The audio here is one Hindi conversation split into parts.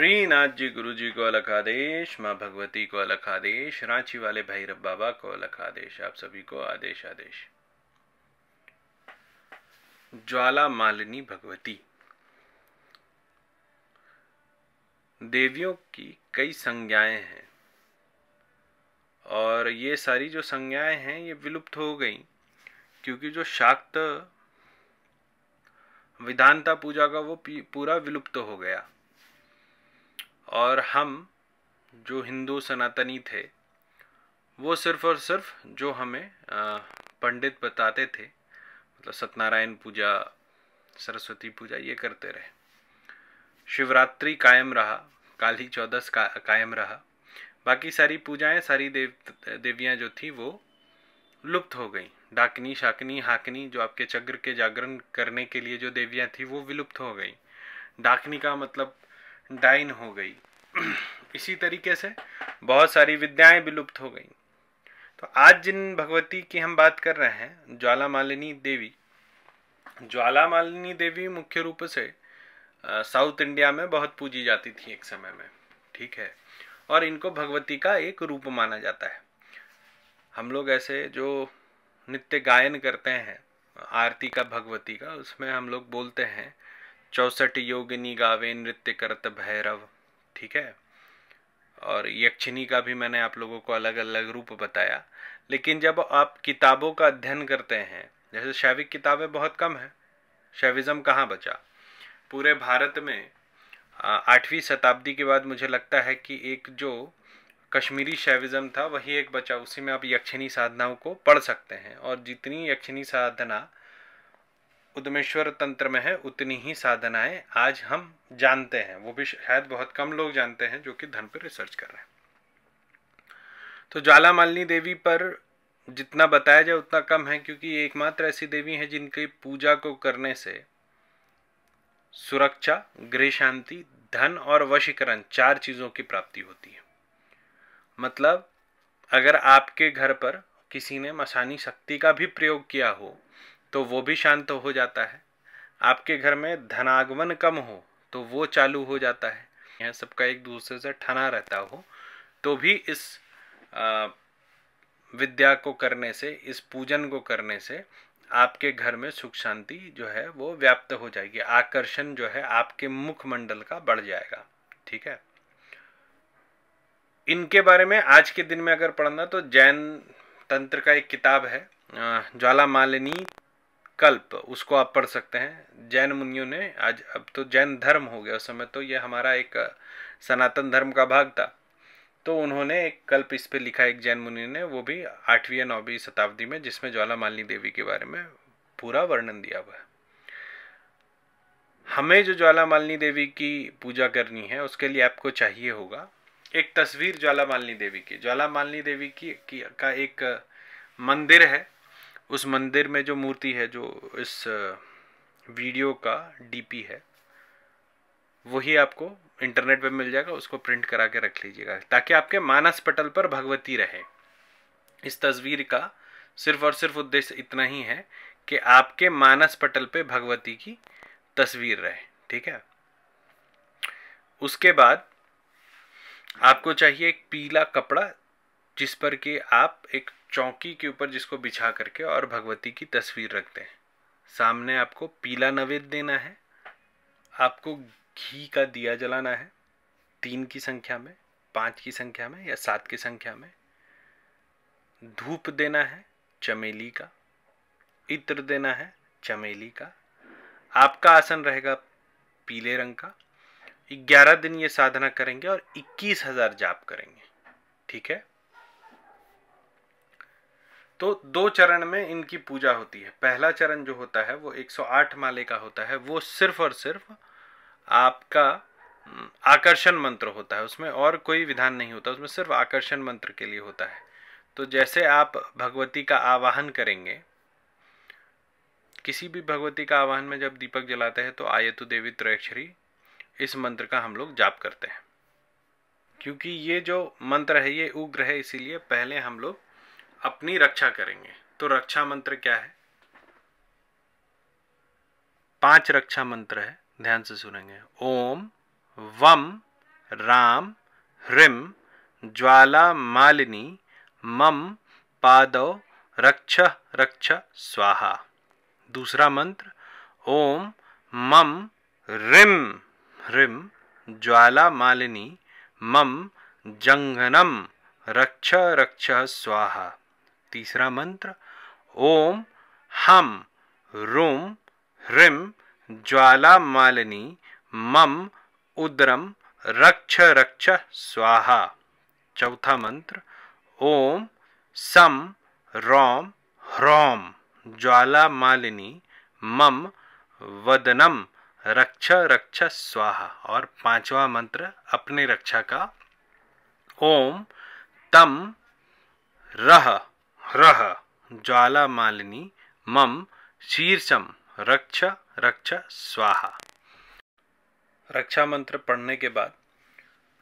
श्रीनाथ जी गुरु जी को अलग आदेश माँ भगवती को अलग आदेश रांची वाले भैरव बाबा को अलग आदेश आप सभी को आदेश आदेश ज्वाला मालिनी भगवती देवियों की कई संज्ञाएं हैं और ये सारी जो संज्ञाएं हैं ये विलुप्त हो गई क्योंकि जो शाक्त विधानता पूजा का वो पूरा विलुप्त हो गया और हम जो हिंदू सनातनी थे वो सिर्फ और सिर्फ जो हमें पंडित बताते थे मतलब सत्यनारायण पूजा सरस्वती पूजा ये करते रहे शिवरात्रि कायम रहा काली चौदस का, कायम रहा बाकी सारी पूजाएं सारी देव देवियाँ जो थी वो लुप्त हो गई डाकनी शाकनी हाकनी जो आपके चक्र के जागरण करने के लिए जो देवियाँ थी वो विलुप्त हो गई डाकनी का मतलब डाइन हो गई इसी तरीके से बहुत सारी विद्याएं विलुप्त हो गई तो आज जिन भगवती की हम बात कर रहे हैं ज्वाला मालिनी देवी ज्वाला मालिनी देवी मुख्य रूप से साउथ इंडिया में बहुत पूजी जाती थी एक समय में ठीक है और इनको भगवती का एक रूप माना जाता है हम लोग ऐसे जो नित्य गायन करते हैं आरती का भगवती का उसमें हम लोग बोलते हैं चौसठ योगिनी गावे नृत्य करत भैरव ठीक है और यक्षिणी का भी मैंने आप लोगों को अलग अलग रूप बताया लेकिन जब आप किताबों का अध्ययन करते हैं जैसे शैविक किताबें बहुत कम हैं शैविज्म कहाँ बचा पूरे भारत में आठवीं शताब्दी के बाद मुझे लगता है कि एक जो कश्मीरी शैविज्म था वही एक बचा उसी में आप यक्षिणी साधनाओं को पढ़ सकते हैं और जितनी यक्षिणी साधना उद्मेश्वर तंत्र में है उतनी ही साधनाएं आज हम जानते हैं वो भी शायद बहुत कम लोग जानते हैं जो कि धन पर रिसर्च कर रहे हैं तो ज्वाला मालिनी देवी पर जितना बताया जाए उतना कम है क्योंकि ये एकमात्र ऐसी देवी है जिनकी पूजा को करने से सुरक्षा गृह शांति धन और वशीकरण चार चीज़ों की प्राप्ति होती है मतलब अगर आपके घर पर किसी ने मसानी शक्ति का भी प्रयोग किया हो तो वो भी शांत हो जाता है आपके घर में धनागमन कम हो तो वो चालू हो जाता है यह सबका एक दूसरे से ठना रहता हो तो भी इस आ, विद्या को करने से इस पूजन को करने से आपके घर में सुख शांति जो है वो व्याप्त हो जाएगी आकर्षण जो है आपके मुखमंडल का बढ़ जाएगा ठीक है इनके बारे में आज के दिन में अगर पढ़ना तो जैन तंत्र का एक किताब है ज्वाला मालिनी कल्प उसको आप पढ़ सकते हैं जैन मुनियों ने आज अब तो जैन धर्म हो गया उस समय तो ये हमारा एक सनातन धर्म का भाग था तो उन्होंने एक कल्प इस पे लिखा एक जैन मुनि ने वो भी आठवीं या नौवीं शताब्दी में जिसमें ज्वालामालिनी देवी के बारे में पूरा वर्णन दिया हुआ है हमें जो ज्वालामालिनी देवी की पूजा करनी है उसके लिए आपको चाहिए होगा एक तस्वीर ज्वालामालिनी देवी की ज्वालामालिनी देवी की, की का एक मंदिर है उस मंदिर में जो मूर्ति है जो इस वीडियो का डीपी है वही आपको इंटरनेट पर मिल जाएगा उसको प्रिंट करा के रख लीजिएगा ताकि आपके मानस पटल पर भगवती रहे इस तस्वीर का सिर्फ और सिर्फ उद्देश्य इतना ही है कि आपके मानस पटल पे भगवती की तस्वीर रहे ठीक है उसके बाद आपको चाहिए एक पीला कपड़ा जिस पर कि आप एक चौकी के ऊपर जिसको बिछा करके और भगवती की तस्वीर रखते हैं सामने आपको पीला नवेद देना है आपको घी का दिया जलाना है तीन की संख्या में पाँच की संख्या में या सात की संख्या में धूप देना है चमेली का इत्र देना है चमेली का आपका आसन रहेगा पीले रंग का ग्यारह दिन ये साधना करेंगे और इक्कीस हज़ार जाप करेंगे ठीक है तो दो चरण में इनकी पूजा होती है पहला चरण जो होता है वो 108 माले का होता है वो सिर्फ और सिर्फ आपका हम्म, आकर्षण मंत्र होता है उसमें और कोई विधान नहीं होता उसमें सिर्फ आकर्षण मंत्र के लिए होता है तो जैसे आप भगवती का आवाहन करेंगे किसी भी भगवती का आवाहन में जब दीपक जलाते हैं तो आयतु देवी त्रयक्षरी इस मंत्र का हम लोग जाप करते हैं क्योंकि ये जो मंत्र है ये उग्र है इसीलिए पहले हम लोग अपनी रक्षा करेंगे तो रक्षा मंत्र क्या है पांच रक्षा मंत्र है ध्यान से सुनेंगे ओम वम राम ह्रीम ज्वाला मालिनी मम पादव रक्ष रक्ष स्वाहा दूसरा मंत्र ओम मम रिम रिम ज्वाला मालिनी मम जंघनम रक्ष रक्ष स्वाहा तीसरा मंत्र ओम हम रूम ह्रीम ज्वाला मालिनी मम उद्रम रक्ष रक्ष स्वाहा चौथा मंत्र ओम सम रोम ह्रोम ज्वाला मालिनी मम वदनम रक्ष रक्ष स्वाहा और पांचवा मंत्र अपने रक्षा का ओम तम रह रह मालिनी मम शीर्षम रक्ष रक्ष स्वाहा रक्षा मंत्र पढ़ने के बाद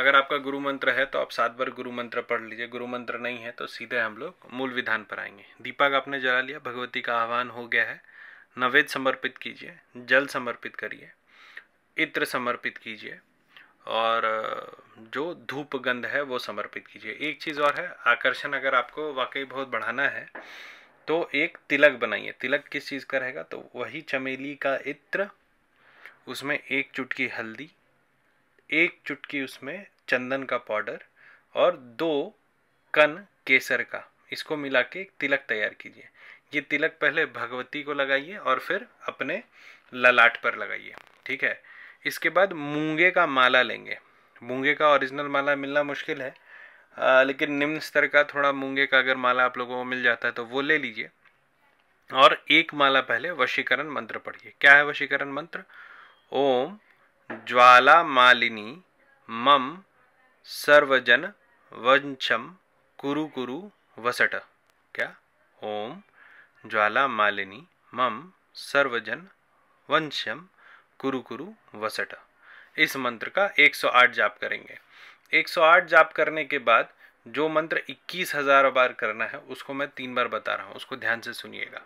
अगर आपका गुरु मंत्र है तो आप सात बार गुरु मंत्र पढ़ लीजिए गुरु मंत्र नहीं है तो सीधे हम लोग मूल विधान पर आएंगे दीपक आपने जला लिया भगवती का आह्वान हो गया है नवेद समर्पित कीजिए जल समर्पित करिए इत्र समर्पित कीजिए और जो धूप गंध है वो समर्पित कीजिए एक चीज़ और है आकर्षण अगर आपको वाकई बहुत बढ़ाना है तो एक तिलक बनाइए तिलक किस चीज़ का रहेगा तो वही चमेली का इत्र उसमें एक चुटकी हल्दी एक चुटकी उसमें चंदन का पाउडर और दो कन केसर का इसको मिला के एक तिलक तैयार कीजिए ये तिलक पहले भगवती को लगाइए और फिर अपने ललाट पर लगाइए ठीक है इसके बाद मूंगे का माला लेंगे मूंगे का ओरिजिनल माला मिलना मुश्किल है आ, लेकिन निम्न स्तर का थोड़ा मूंगे का अगर माला आप लोगों को मिल जाता है तो वो ले लीजिए और एक माला पहले वशीकरण मंत्र पढ़िए क्या है वशीकरण मंत्र ओम ज्वाला मालिनी मम सर्वजन वंशम कुरु कुरु वसट क्या ओम ज्वाला मालिनी मम सर्वजन वंशम कुरु कुरु वसठ इस मंत्र का 108 जाप करेंगे 108 जाप करने के बाद जो मंत्र इक्कीस हजार बार करना है उसको मैं तीन बार बता रहा हूं उसको ध्यान से सुनिएगा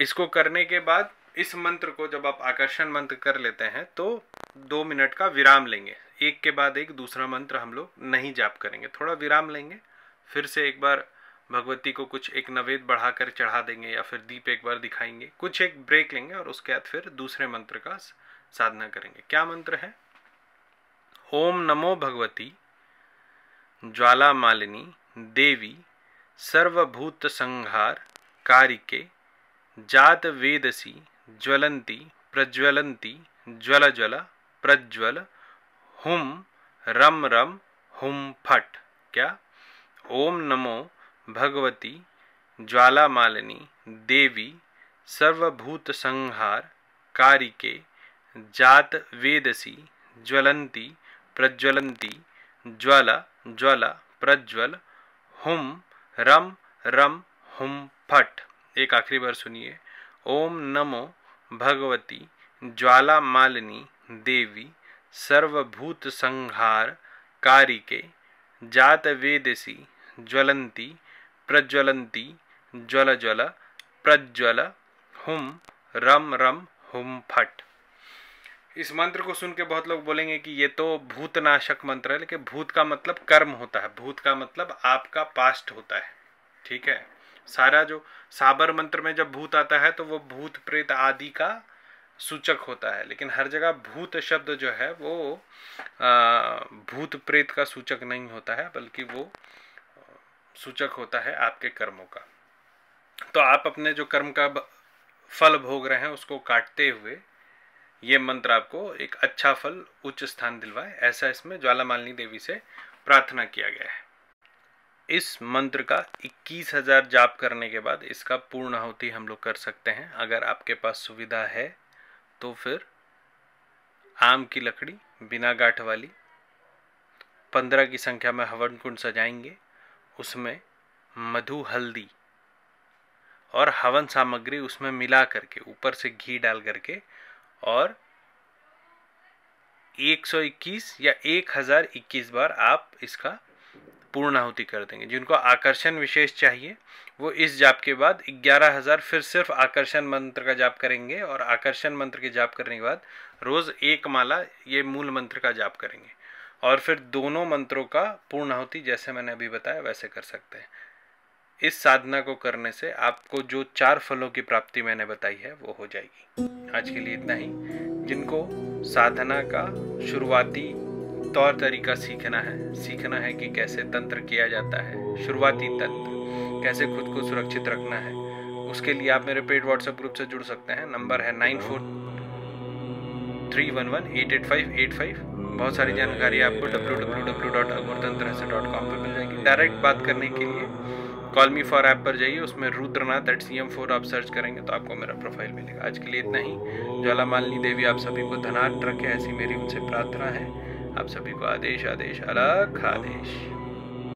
इसको करने के बाद इस मंत्र को जब आप आकर्षण मंत्र कर लेते हैं तो दो मिनट का विराम लेंगे एक के बाद एक दूसरा मंत्र हम लोग नहीं जाप करेंगे थोड़ा विराम लेंगे फिर से एक बार भगवती को कुछ एक नवेद बढ़ाकर चढ़ा देंगे या फिर दीप एक बार दिखाएंगे कुछ एक ब्रेक लेंगे और उसके बाद फिर दूसरे मंत्र का साधना करेंगे क्या मंत्र है ओम नमो भगवती ज्वाला मालिनी देवी सर्वभूत संहार कारिके जात वेदसी ज्वलंती प्रज्वलंती ज्वल ज्वल प्रज्वल हुम रम रम हुम फट क्या ओम नमो भगवती ज्वालामालिनी देवी सर्वभूत संहार कारिके जात वेदसी ज्वलंती प्रज्वलंती ज्वल ज्वाला प्रज्वल हुम रम रम हुम फट एक आखिरी बार सुनिए ओम नमो भगवती ज्वाला मालिनी देवी सर्वभूत संहार कारिके जात वेदसी ज्वलंती प्रज्वलती ज्वल ज्वल प्रज्वल हुम रम रम हुम फट इस मंत्र को सुन के बहुत लोग बोलेंगे कि ये तो भूतनाशक मंत्र है लेकिन भूत का मतलब कर्म होता है भूत का मतलब आपका पास्ट होता है ठीक है सारा जो साबर मंत्र में जब भूत आता है तो वो भूत प्रेत आदि का सूचक होता है लेकिन हर जगह भूत शब्द जो है वो भूत प्रेत का सूचक नहीं होता है बल्कि वो सूचक होता है आपके कर्मों का तो आप अपने जो कर्म का फल भोग रहे हैं उसको काटते हुए ये मंत्र आपको एक अच्छा फल उच्च स्थान दिलवाए ऐसा इसमें ज्वालामालिनी देवी से प्रार्थना किया गया है इस मंत्र का इक्कीस हजार जाप करने के बाद इसका पूर्ण आहुति हम लोग कर सकते हैं अगर आपके पास सुविधा है तो फिर आम की लकड़ी बिना गाठ वाली पंद्रह की संख्या में हवन कुंड सजाएंगे उसमें मधु हल्दी और हवन सामग्री उसमें मिला करके ऊपर से घी डाल करके और 121 या 1021 बार आप इसका पूर्णाहुति कर देंगे जिनको आकर्षण विशेष चाहिए वो इस जाप के बाद 11000 फिर सिर्फ आकर्षण मंत्र का जाप करेंगे और आकर्षण मंत्र के जाप करने के बाद रोज़ एक माला ये मूल मंत्र का जाप करेंगे और फिर दोनों मंत्रों का पूर्ण आहुति जैसे मैंने अभी बताया वैसे कर सकते हैं इस साधना को करने से आपको जो चार फलों की प्राप्ति मैंने बताई है वो हो जाएगी आज के लिए इतना ही जिनको साधना का शुरुआती तौर तरीका सीखना है सीखना है कि कैसे तंत्र किया जाता है शुरुआती तंत्र कैसे खुद को सुरक्षित रखना है उसके लिए आप मेरे पेड व्हाट्सएप ग्रुप से जुड़ सकते हैं नंबर है nine four three one one eight eight five eight five बहुत सारी जानकारी आपको डब्ल्यू डब्ल्यू डब्ल्यू डॉट से डॉट कॉम पर मिल जाएगी डायरेक्ट बात करने के लिए कॉल मी फॉर ऐप पर जाइए उसमें Rudranath at C M four आप सर्च करेंगे तो आपको मेरा प्रोफाइल मिलेगा आज के लिए इतना ही ज्वालामालिनी देवी आप सभी को धनाट रखें ऐसी मेरी उनसे प्रार्थना है आप सभी को आदेश आदेश अलग आदेश